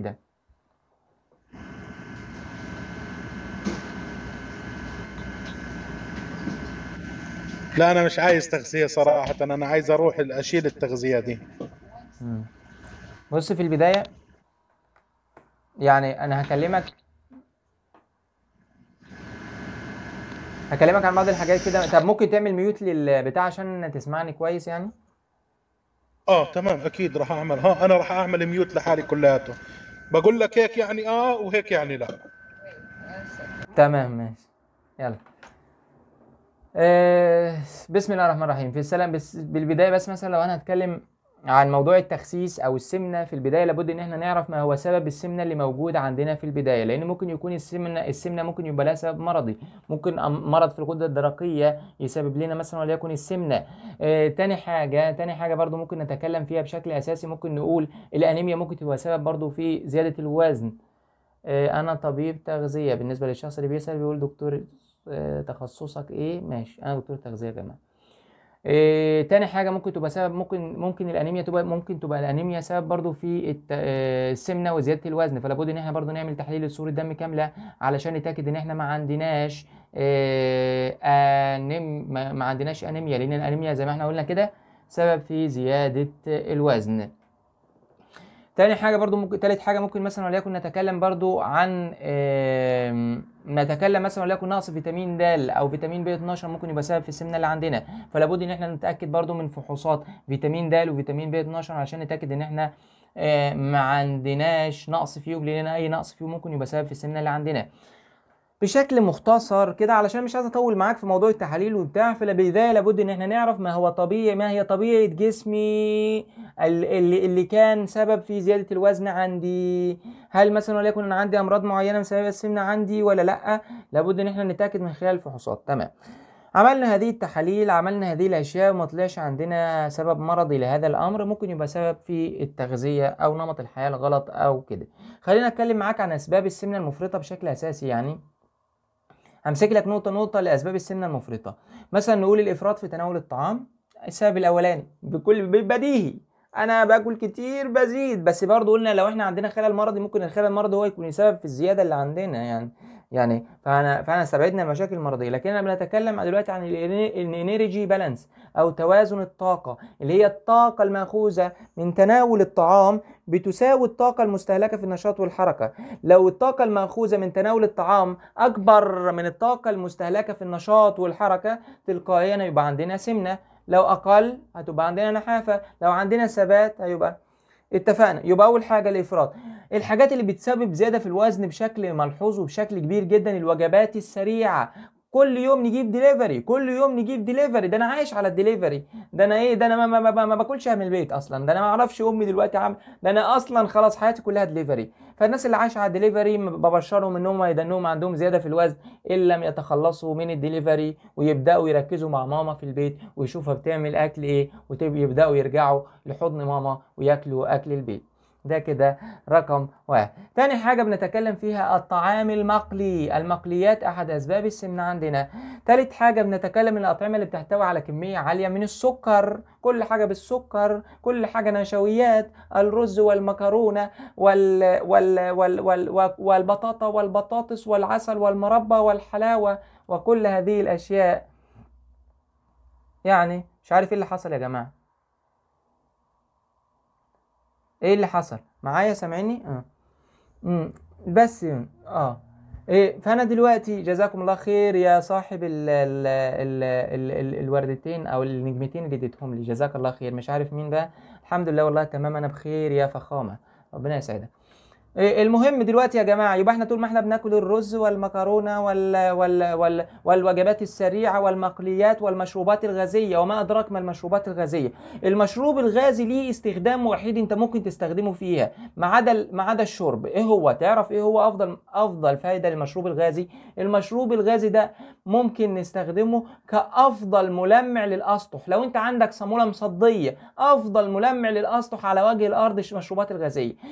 ده لا انا مش عايز تغذيه صراحه انا عايز اروح اشيل التغذيه دي بص في البدايه يعني انا هكلمك هكلمك عن بعض الحاجات كده طب ممكن تعمل ميوت للبتاع عشان تسمعني كويس يعني اه تمام اكيد راح اعمل ها انا راح اعمل ميوت لحالي كلياته بقول لك هيك يعني اه وهيك يعني لا تمام ماشي يلا آه، بسم الله الرحمن الرحيم في السلام بس بالبدايه بس مثلا لو انا هتكلم عن موضوع التخسيس او السمنه في البدايه لابد ان احنا نعرف ما هو سبب السمنه اللي موجود عندنا في البدايه لان ممكن يكون السمنه السمنه ممكن يبقى لها سبب مرضي ممكن مرض في الغده الدرقيه يسبب لنا مثلا وليكن السمنه آه تاني حاجه تاني حاجه برضو ممكن نتكلم فيها بشكل اساسي ممكن نقول الانيميا ممكن تبقى سبب برضو في زياده الوزن آه انا طبيب تغذيه بالنسبه للشخص اللي بيسال بيقول دكتور آه تخصصك ايه ماشي انا دكتور تغذيه يا جماعه إيه تاني حاجه ممكن تبقى سبب ممكن ممكن الانيميا تبقى ممكن تبقى الانيميا سبب برضو في آه، السمنه وزياده الوزن فلا بد ان احنا برضو نعمل تحليل لصوره دم كامله علشان نتاكد ان احنا ما عندناش إيه انيم ما عندناش انيميا لان الانيميا زي ما احنا قلنا كده سبب في زياده الوزن تاني حاجه برضو ممكن تالت حاجه ممكن مثلا وليكن نتكلم برضو عن نتكلم مثلا وليكن نقص فيتامين د او فيتامين بي 12 ممكن يبقى سبب في السمنه اللي عندنا فلا بد ان احنا نتاكد برضو من فحوصات فيتامين د وفيتامين بي 12 عشان نتاكد ان احنا ما عندناش نقص فيهم لان اي نقص فيهم ممكن يبقى سبب في السمنه اللي عندنا بشكل مختصر كده علشان مش عايز اطول معاك في موضوع التحاليل وبتاع فبالبدايه لابد ان احنا نعرف ما هو طبيعي ما هي طبيعه جسمي اللي, اللي كان سبب في زياده الوزن عندي هل مثلا وليكن انا عندي امراض معينه مسببه السمنه عندي ولا لا لابد ان احنا نتاكد من خلال الفحوصات تمام عملنا هذه التحاليل عملنا هذه الاشياء وما طلعش عندنا سبب مرضي لهذا الامر ممكن يبقى سبب في التغذيه او نمط الحياه الغلط او كده خلينا اتكلم معاك عن اسباب السمنه المفرطه بشكل اساسي يعني همسك لك نقطه نقطه لاسباب السمنه المفرطه مثلا نقول الافراط في تناول الطعام السبب الاولاني بكل بديهي انا باكل كتير بزيد بس برضه قلنا لو احنا عندنا خلل مرضي ممكن الخلل المرضي هو يكون سبب في الزياده اللي عندنا يعني يعني فانا فانا استبعدنا المشاكل المرضيه لكن انا بنتكلم دلوقتي عن الانرجي بالانس او توازن الطاقه اللي هي الطاقه الماخوذه من تناول الطعام بتساوي الطاقه المستهلكه في النشاط والحركه لو الطاقه الماخوذه من تناول الطعام اكبر من الطاقه المستهلكه في النشاط والحركه تلقائيا يبقى عندنا سمنه لو اقل هتبقى عندنا نحافه لو عندنا ثبات هيبقى اتفقنا يبقى اول حاجه الافراط الحاجات اللي بتسبب زياده في الوزن بشكل ملحوظ وبشكل كبير جدا الوجبات السريعه كل يوم نجيب دليفري كل يوم نجيب دليفري ده انا عايش على الدليفري ده انا ايه ده انا ما ما, ما, ما باكلش من البيت اصلا ده انا ما اعرفش امي دلوقتي عامل ده انا اصلا خلاص حياتي كلها دليفري فالناس اللي عايشه على الدليفري ببشرهم ان هم يدنهم عندهم زياده في الوزن ان لم يتخلصوا من الدليفري ويبداوا يركزوا مع ماما في البيت ويشوفها بتعمل اكل ايه ويبداوا يرجعوا لحضن ماما وياكلوا اكل البيت ده كده رقم واحد تاني حاجة بنتكلم فيها الطعام المقلي المقليات أحد أسباب السمنة عندنا تالت حاجة بنتكلم الأطعمة اللي بتحتوي على كمية عالية من السكر كل حاجة بالسكر كل حاجة نشويات الرز والمكرونة وال... وال... وال... وال... والبطاطا والبطاطس والعسل والمربى والحلاوة وكل هذه الأشياء يعني مش عارف ايه اللي حصل يا جماعة ايه اللي حصل معايا سامعني اه مم. بس اه إيه فانا دلوقتي جزاكم الله خير يا صاحب الـ الـ الـ الـ الـ الوردتين او النجمتين اللي اديتهم لي جزاك الله خير مش عارف مين ده الحمد لله والله تمام انا بخير يا فخامه ربنا يسعدك إيه، المهم دلوقتي يا جماعه يبقى احنا طول ما احنا بناكل الرز والمكرونه وال وال وال والوجبات السريعه والمقليات والمشروبات الغازيه وما ادراك ما المشروبات الغازيه المشروب الغازي ليه استخدام وحيد انت ممكن تستخدمه فيها ما عدا ما عدا الشرب ايه هو تعرف ايه هو افضل افضل فائده للمشروب الغازي المشروب الغازي ده ممكن نستخدمه كافضل ملمع للاسطح لو انت عندك صاموله مصديه افضل ملمع للاسطح على وجه الارض المشروبات الغازيه